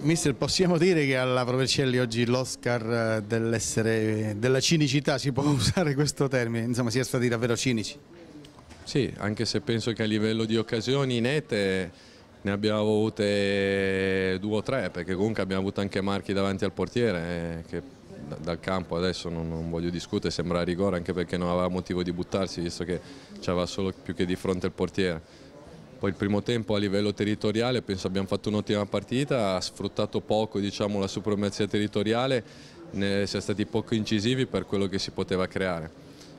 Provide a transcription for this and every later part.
Mister, possiamo dire che alla Provercelli oggi l'Oscar eh, della cinicità, si può mm. usare questo termine, insomma si è stati davvero cinici? Sì, anche se penso che a livello di occasioni nette ne abbiamo avute due o tre, perché comunque abbiamo avuto anche marchi davanti al portiere, eh, che dal campo adesso non, non voglio discutere, sembra rigore anche perché non aveva motivo di buttarsi, visto che c'aveva solo più che di fronte il portiere poi il primo tempo a livello territoriale penso abbiamo fatto un'ottima partita, ha sfruttato poco diciamo, la supremazia territoriale, ne siamo stati poco incisivi per quello che si poteva creare.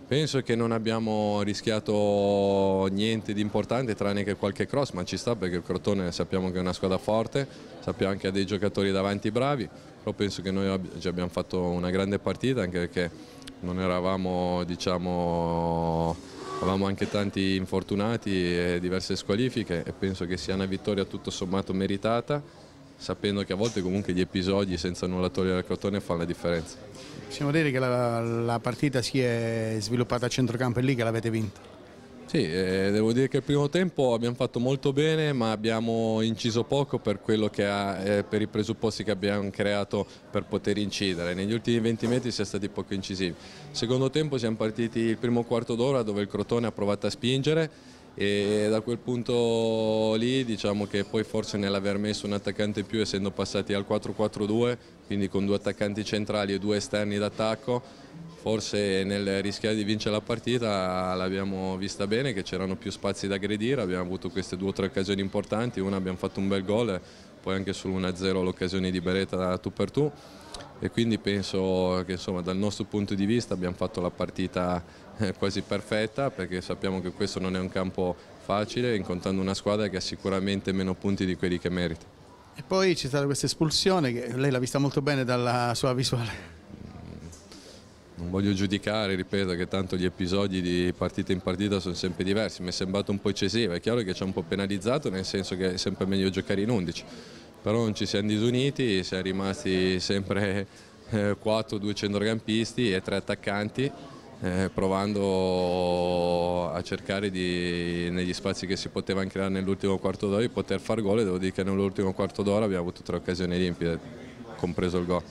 Penso che non abbiamo rischiato niente di importante tranne che qualche cross, ma ci sta perché il Crotone sappiamo che è una squadra forte, sappiamo che ha dei giocatori davanti bravi, però penso che noi oggi abbiamo fatto una grande partita anche perché non eravamo diciamo, avevamo anche tanti infortunati e diverse squalifiche e penso che sia una vittoria tutto sommato meritata sapendo che a volte comunque gli episodi senza nulla togliere al cotone fanno la differenza. Possiamo dire che la, la partita si è sviluppata a centrocampo e lì che l'avete vinta? Sì, eh, devo dire che il primo tempo abbiamo fatto molto bene ma abbiamo inciso poco per, ha, eh, per i presupposti che abbiamo creato per poter incidere. Negli ultimi 20 metri si è stati poco incisivi. Secondo tempo siamo partiti il primo quarto d'ora dove il Crotone ha provato a spingere e da quel punto lì diciamo che poi forse nell'aver messo un attaccante in più essendo passati al 4-4-2 quindi con due attaccanti centrali e due esterni d'attacco forse nel rischiare di vincere la partita l'abbiamo vista bene, che c'erano più spazi da aggredire, abbiamo avuto queste due o tre occasioni importanti, una abbiamo fatto un bel gol, poi anche sull'1-0 l'occasione di Beretta da tu per tu e quindi penso che insomma, dal nostro punto di vista abbiamo fatto la partita eh, quasi perfetta perché sappiamo che questo non è un campo facile incontrando una squadra che ha sicuramente meno punti di quelli che merita. E poi c'è stata questa espulsione che lei l'ha vista molto bene dalla sua visuale. Non voglio giudicare, ripeto, che tanto gli episodi di partita in partita sono sempre diversi, mi è sembrato un po' eccessivo, è chiaro che ci ha un po' penalizzato nel senso che è sempre meglio giocare in 11, però non ci siamo disuniti, siamo rimasti sempre 4-2 eh, centrocampisti e 3 attaccanti eh, provando a cercare di, negli spazi che si poteva creare nell'ultimo quarto d'ora di poter far gol e devo dire che nell'ultimo quarto d'ora abbiamo avuto tre occasioni limpide, compreso il gol.